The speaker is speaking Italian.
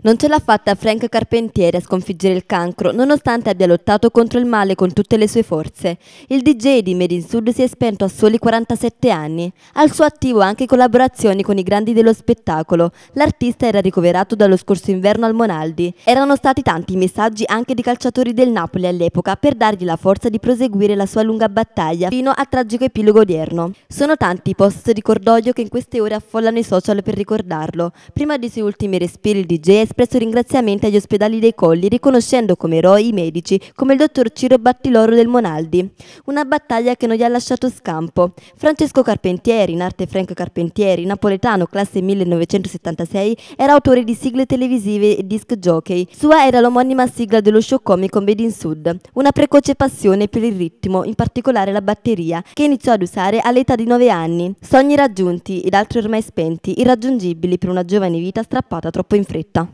Non ce l'ha fatta Frank Carpentieri a sconfiggere il cancro, nonostante abbia lottato contro il male con tutte le sue forze. Il DJ di Made in Sud si è spento a soli 47 anni. Al suo attivo anche collaborazioni con i grandi dello spettacolo. L'artista era ricoverato dallo scorso inverno al Monaldi. Erano stati tanti i messaggi anche di calciatori del Napoli all'epoca per dargli la forza di proseguire la sua lunga battaglia fino al tragico epilogo odierno. Sono tanti i post di cordoglio che in queste ore affollano i social per ricordarlo. Prima dei suoi ultimi respiri il DJ è espresso ringraziamenti agli ospedali dei Colli, riconoscendo come eroi i medici, come il dottor Ciro Battiloro del Monaldi. Una battaglia che non gli ha lasciato scampo. Francesco Carpentieri, in arte Franco Carpentieri, napoletano, classe 1976, era autore di sigle televisive e disc jockey. Sua era l'omonima sigla dello show comico Made in Sud. Una precoce passione per il ritmo, in particolare la batteria, che iniziò ad usare all'età di 9 anni. Sogni raggiunti ed altri ormai spenti, irraggiungibili per una giovane vita strappata troppo in fretta.